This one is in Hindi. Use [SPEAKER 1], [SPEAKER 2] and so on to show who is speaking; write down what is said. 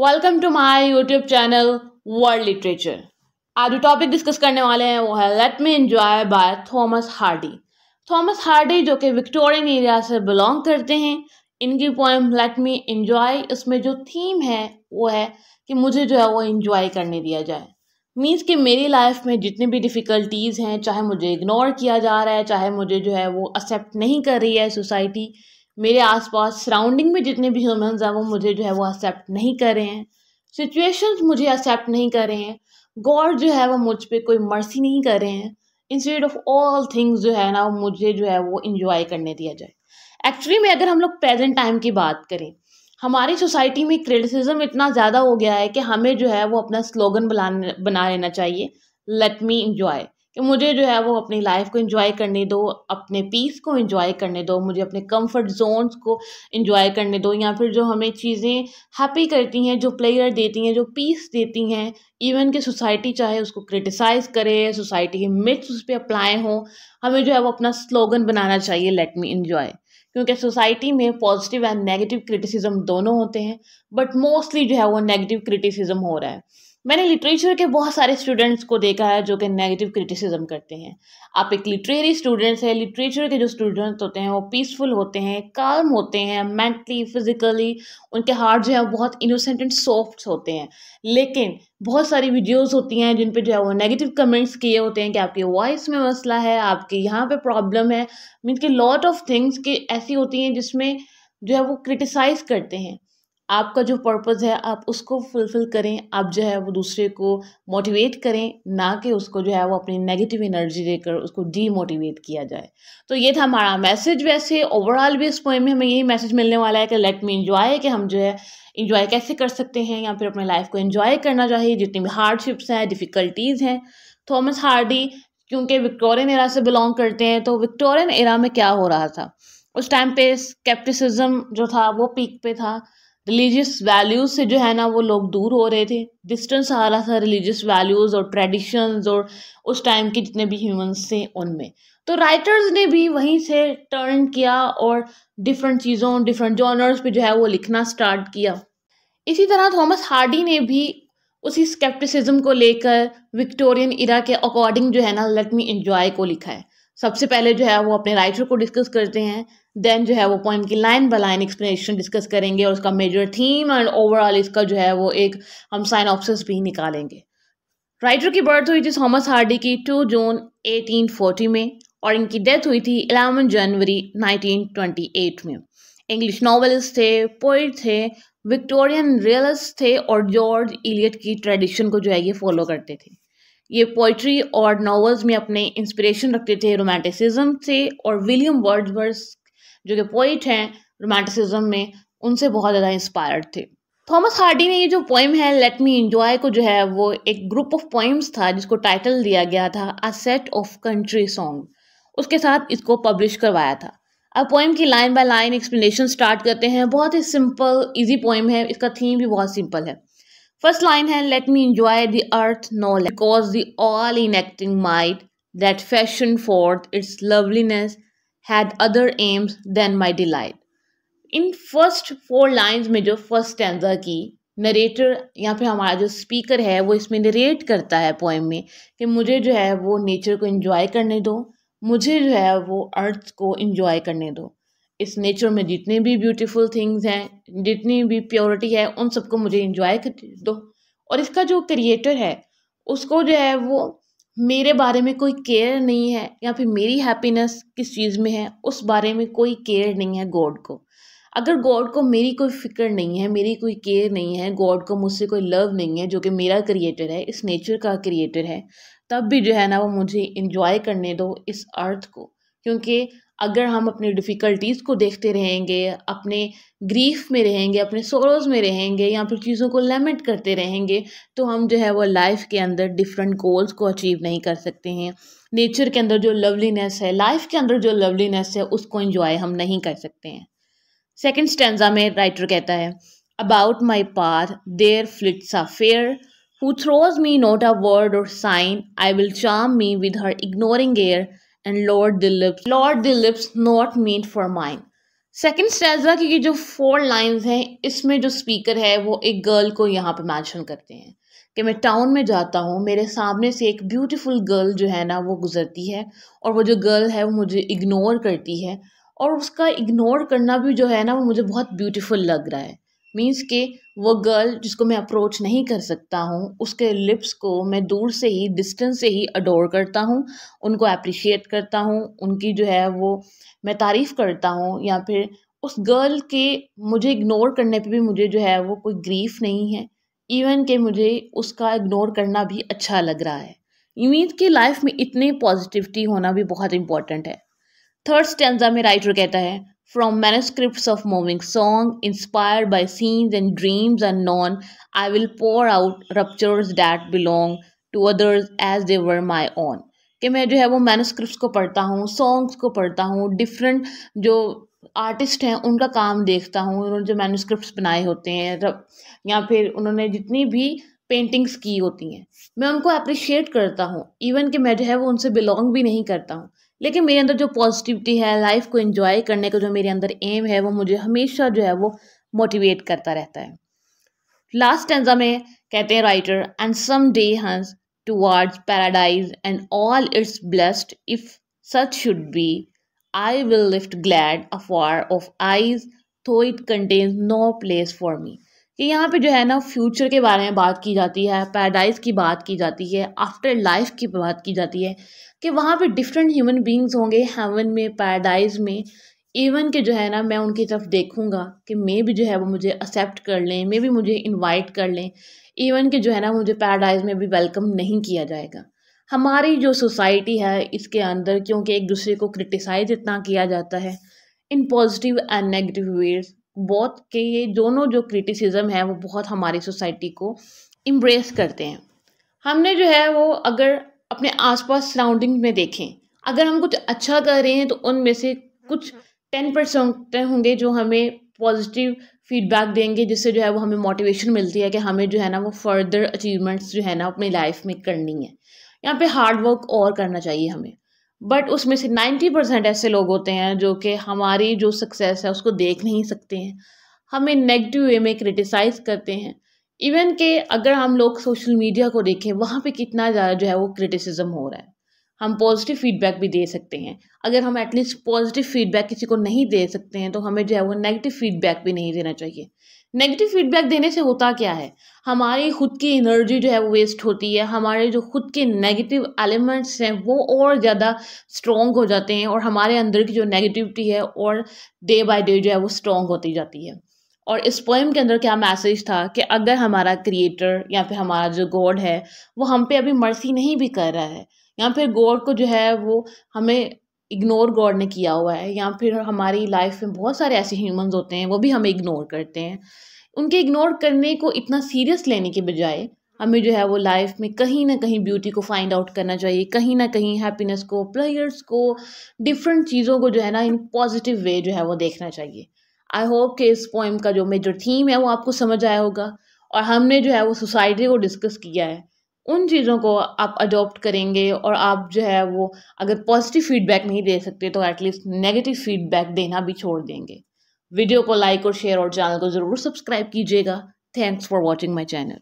[SPEAKER 1] Welcome to my YouTube channel world literature आज जो टॉपिक डिस्कस करने वाले हैं वो है let me enjoy by Thomas Hardy Thomas Hardy जो कि विक्टोरियन एरिया से बिलोंग करते हैं इनकी पोएम लेट मी एंजॉय इसमें जो थीम है वो है कि मुझे जो है वो इंजॉय करने दिया जाए मीन्स कि मेरी लाइफ में जितनी भी डिफ़िकल्टीज़ हैं चाहे मुझे इग्नोर किया जा रहा है चाहे मुझे जो है वो एक्सेप्ट नहीं कर रही है सोसाइटी मेरे आसपास सराउंडिंग में जितने भी ह्यूमन्स हैं वो मुझे जो है वो एक्सेप्ट नहीं कर रहे हैं सिचुएशंस मुझे एक्सेप्ट नहीं कर रहे हैं गॉड जो है वो मुझ पर कोई मर्सी नहीं कर रहे हैं इंस्टेड ऑफ ऑल थिंग्स जो है ना मुझे जो है वो इंजॉय करने दिया जाए एक्चुअली में अगर हम लोग प्रेजेंट टाइम की बात करें हमारी सोसाइटी में क्रिटिसिज्म इतना ज़्यादा हो गया है कि हमें जो है वो अपना स्लोगन बना बना लेना चाहिए लेट मी इंजॉय कि मुझे जो है वो अपनी लाइफ को इंजॉय करने दो अपने पीस को इंजॉय करने दो मुझे अपने कंफर्ट जोन्स को इंजॉय करने दो या फिर जो हमें चीज़ें हैप्पी करती हैं जो प्लेयर देती हैं जो पीस देती हैं इवन कि सोसाइटी चाहे उसको क्रिटिसाइज़ करे सोसाइटी के मिथ्स उस पर अप्लाई हों हमें जो है वो अपना स्लोगन बनाना चाहिए लेट मी इन्जॉय क्योंकि सोसाइटी में पॉजिटिव एंड नेगेटिव क्रिटिसिज्म दोनों होते हैं बट मोस्टली जो है वो नेगेटिव क्रिटिसिज्म हो रहा है मैंने लिटरेचर के बहुत सारे स्टूडेंट्स को देखा है जो कि नेगेटिव क्रिटिसिज्म करते हैं आप एक लिटरेरी स्टूडेंट्स हैं लिटरेचर के जो स्टूडेंट्स होते हैं वो पीसफुल होते हैं काम होते हैं मेंटली फिजिकली उनके हार्ट जो है बहुत इनोसेंट एंड सॉफ्ट होते हैं लेकिन बहुत सारी वीडियोस होती हैं जिन पे जो है वो नेगेटिव कमेंट्स किए होते हैं कि आपकी वॉइस में मसला है आपके यहाँ पर प्रॉब्लम है मीन के लॉट ऑफ थिंग्स के ऐसी होती हैं जिसमें जो है वो क्रिटिसाइज़ करते हैं आपका जो पर्पज़ है आप उसको फुलफ़िल करें आप जो है वो दूसरे को मोटिवेट करें ना कि उसको जो है वो अपनी नेगेटिव एनर्जी देकर उसको डीमोटिवेट किया जाए तो ये था हमारा मैसेज वैसे ओवरऑल भी इस पोएम में हमें यही मैसेज मिलने वाला है कि लेट मी इन्जॉय कि हम जो है इन्जॉय कैसे कर सकते हैं या फिर अपने लाइफ को इन्जॉय करना चाहिए जितनी भी हार्डशिप्स हैं डिफ़िकल्टीज़ हैं थॉमस हार्डी क्योंकि विक्टोरियन एरा से बिलोंग करते हैं तो विक्टोरियन एरा में क्या हो रहा था उस टाइम पे स्केप्टिसिज्म जो था वो पीक पे था रिलीजियस वैल्यूज़ से जो है ना वो लोग दूर हो रहे थे डिस्टेंस आ रहा था रिलीजियस वैल्यूज़ और ट्रेडिशंस और उस टाइम के जितने भी ह्यूमंस थे उनमें तो राइटर्स ने भी वहीं से टर्न किया और डिफरेंट चीज़ों डिफरेंट जॉनर्स पे जो है वो लिखना स्टार्ट किया इसी तरह थॉमस हार्डी ने भी उसी स्केप्टिसिज्म को लेकर विक्टोरियन इरा के अकॉर्डिंग जो है ना लेट मी इन्जॉय को लिखा है सबसे पहले जो है वो अपने राइटर को डिस्कस करते हैं देन जो है वो पोइम की line by line explanation discuss करेंगे और उसका मेजर थीम एंड ओवरऑल इसका जो है वो एक हम साइन ऑप्शन भी निकालेंगे राइटर की बर्थ हुई थी थॉमस हार्डी की 2 जून 1840 में और इनकी डेथ हुई थी 11 जनवरी 1928 में इंग्लिश नॉवल्स थे पोइट थे विक्टोरियन रियलिस्ट थे और जॉर्ज इलियट की ट्रेडिशन को जो है ये फॉलो करते थे ये पोइट्री और नॉवेल्स में अपने इंस्पिरेशन रखते थे रोमांटिसिज्म से और विलियम वर्ड्सवर्थ जो कि पोइट हैं रोमांटिसिज्म में उनसे बहुत ज़्यादा इंस्पायर्ड थे थॉमस हार्डी ने ये जो पोइम है लेट मी इंजॉय को जो है वो एक ग्रुप ऑफ पोइम्स था जिसको टाइटल दिया गया था a set of country song उसके साथ इसको पब्लिश करवाया था अब पोइम की line by line explanation start करते हैं बहुत ही सिंपल इजी पोइम है इसका थीम भी बहुत सिंपल है फर्स्ट लाइन है let me enjoy the earth no because the all enacting might that fashion for its loveliness had other aims than my delight in first four lines में जो फर्स्ट स्टैंडा की नरेटर या फिर हमारा जो स्पीकर है वो इसमें नरेट करता है पोएम में कि मुझे जो है वो नेचर को इन्जॉय करने दो मुझे जो है वो अर्थ को इन्जॉय करने दो इस नेचर में जितने भी ब्यूटीफुल थिंग्स हैं जितनी भी प्योरिटी है उन सबको मुझे इन्जॉय कर दो और इसका जो क्रिएटर है उसको जो है वो मेरे बारे में कोई केयर नहीं है या फिर मेरी हैप्पीनेस किस चीज़ में है उस बारे में कोई केयर नहीं है गॉड को अगर गॉड को मेरी कोई फिक्र नहीं है मेरी कोई केयर नहीं है गॉड को मुझसे कोई लव नहीं है जो कि मेरा क्रिएटर है इस नेचर का क्रिएटर है तब भी जो है ना वो मुझे इन्जॉय करने दो इस अर्थ को क्योंकि अगर हम अपनी डिफ़िकल्टीज़ को देखते रहेंगे अपने ग्रीफ में रहेंगे अपने सोरोज़ में रहेंगे या फिर चीज़ों को लेमेंट करते रहेंगे तो हम जो है वो लाइफ के अंदर डिफरेंट गोल्स को अचीव नहीं कर सकते हैं नेचर के अंदर जो लवलीनेस है लाइफ के अंदर जो लवलीनेस है उसको इंजॉय हम नहीं कर सकते हैं सेकेंड स्टेंजा में राइटर कहता है about my path there flits a fair who throws me not a word or sign I will charm me with her ignoring air and laud the lips laud the lips not made for mine second stanza की जो फोर लाइन हैं इसमें जो स्पीकर है वो एक गर्ल को यहाँ पे मैंशन करते हैं कि मैं टाउन में जाता हूँ मेरे सामने से एक ब्यूटीफुल गर्ल जो है ना वो गुजरती है और वो जो गर्ल है वो मुझे इग्नोर करती है और उसका इग्नोर करना भी जो है ना वो मुझे बहुत ब्यूटीफुल लग रहा है मीन्स के वो गर्ल जिसको मैं अप्रोच नहीं कर सकता हूँ उसके लिप्स को मैं दूर से ही डिस्टेंस से ही अडोर करता हूँ उनको अप्रिशिएट करता हूँ उनकी जो है वो मैं तारीफ़ करता हूँ या फिर उस गर्ल के मुझे इग्नोर करने पे भी मुझे जो है वो कोई ग्रीफ नहीं है इवन के मुझे उसका इग्नोर करना भी अच्छा लग रहा है उम्मीद की लाइफ में इतनी पॉजिटिविटी होना भी बहुत इंपॉर्टेंट है थर्ड स्टेंजा में राइटर कहता है from manuscripts of moving song inspired by scenes and dreams unknown i will pour out ruptures that belong to others as they were my own कि मैं जो है वो मैनोस्क्रिप्ट को पढ़ता हूँ सॉन्ग्स को पढ़ता हूँ डिफरेंट जो आर्टिस्ट हैं उनका काम देखता हूँ उन्होंने जो मैनोस्क्रिप्ट बनाए होते हैं या फिर उन्होंने जितनी भी पेंटिंग्स की होती हैं मैं उनको अप्रिशिएट करता हूँ इवन कि मैं जो है वो उनसे बिलोंग भी नहीं करता हूँ लेकिन मेरे अंदर जो पॉजिटिविटी है लाइफ को इन्जॉय करने का जो मेरे अंदर एम है वो मुझे हमेशा जो है वो मोटिवेट करता रहता है लास्ट टेंजा में कहते हैं writer and some day hence towards paradise and all its blessed if such should be I will lift glad afar off eyes though it contains no place for me कि यहाँ पे जो है ना फ्यूचर के बारे में बात की जाती है पैराडाइज की बात की जाती है आफ्टर लाइफ की बात की जाती है कि वहाँ पे डिफरेंट ह्यूमन बींग्स होंगे हेवन में पैराडाइज में इवन के जो है ना मैं उनकी तरफ देखूंगा कि मे भी जो है वो मुझे एक्सेप्ट कर लें मे भी मुझे इनवाइट कर लें इवन के जो है ना मुझे पैराडाइज में भी वेलकम नहीं किया जाएगा हमारी जो सोसाइटी है इसके अंदर क्योंकि एक दूसरे को क्रिटिसाइज इतना किया जाता है in positive and negative ways बहुत के ये दोनों जो क्रिटिसिज्म है वो बहुत हमारी सोसाइटी को इम्ब्रेस करते हैं हमने जो है वो अगर अपने आसपास सराउंडिंग में देखें अगर हम कुछ अच्छा कर रहे हैं तो उनमें से कुछ टेन हम्म। परसेंट होंगे जो हमें पॉजिटिव फीडबैक देंगे जिससे जो है वो हमें मोटिवेशन मिलती है कि हमें जो है ना वो फर्दर अचीवमेंट्स जो है ना अपनी लाइफ में करनी है यहाँ पे हार्ड वर्क और करना चाहिए हमें बट उसमें से नाइन्टी परसेंट ऐसे लोग होते हैं जो कि हमारी जो सक्सेस है उसको देख नहीं सकते हैं हमें नेगेटिव वे में क्रिटिसाइज़ करते हैं इवन के अगर हम लोग सोशल मीडिया को देखें वहाँ पे कितना ज़्यादा जो है वो क्रिटिसिज्म हो रहा है हम पॉजिटिव फीडबैक भी दे सकते हैं अगर हम एटलीस्ट पॉजिटिव फीडबैक किसी को नहीं दे सकते हैं तो हमें जो है वो नेगेटिव फीडबैक भी नहीं देना चाहिए नेगेटिव फीडबैक देने से होता क्या है हमारी खुद की एनर्जी जो है वो वेस्ट होती है हमारे जो खुद के नेगेटिव एलिमेंट्स हैं वो और ज़्यादा स्ट्रॉन्ग हो जाते हैं और हमारे अंदर की जो नेगेटिविटी है और डे बाय डे जो है वो स्ट्रॉन्ग होती जाती है और इस पोएम के अंदर क्या मैसेज था कि अगर हमारा क्रिएटर या फिर हमारा जो गॉड है वो हम पे अभी मर्सी नहीं भी कर रहा है या फिर गॉड को जो है वो हमें इग्नोर गॉड ने किया हुआ है या फिर हमारी लाइफ में बहुत सारे ऐसे ह्यूमंस होते हैं वो भी हमें इग्नोर करते हैं उनके इग्नोर करने को इतना सीरियस लेने के बजाय हमें जो है वो लाइफ में कहीं ना कहीं ब्यूटी को फाइंड आउट करना चाहिए कहीं ना कहीं हैप्पीनेस को प्लेयर्स को डिफरेंट चीज़ों को जो है ना इन पॉजिटिव वे जो है वो देखना चाहिए आई होप कि इस पोइम का जो मेजर थीम है वो आपको समझ आया होगा और हमने जो है वो सोसाइटी को डिस्कस किया है उन चीज़ों को आप अडोप्ट करेंगे और आप जो है वो अगर पॉजिटिव फीडबैक नहीं दे सकते तो एटलीस्ट नेगेटिव फीडबैक देना भी छोड़ देंगे वीडियो को लाइक और शेयर और चैनल को ज़रूर सब्सक्राइब कीजिएगा thanks for watching my channel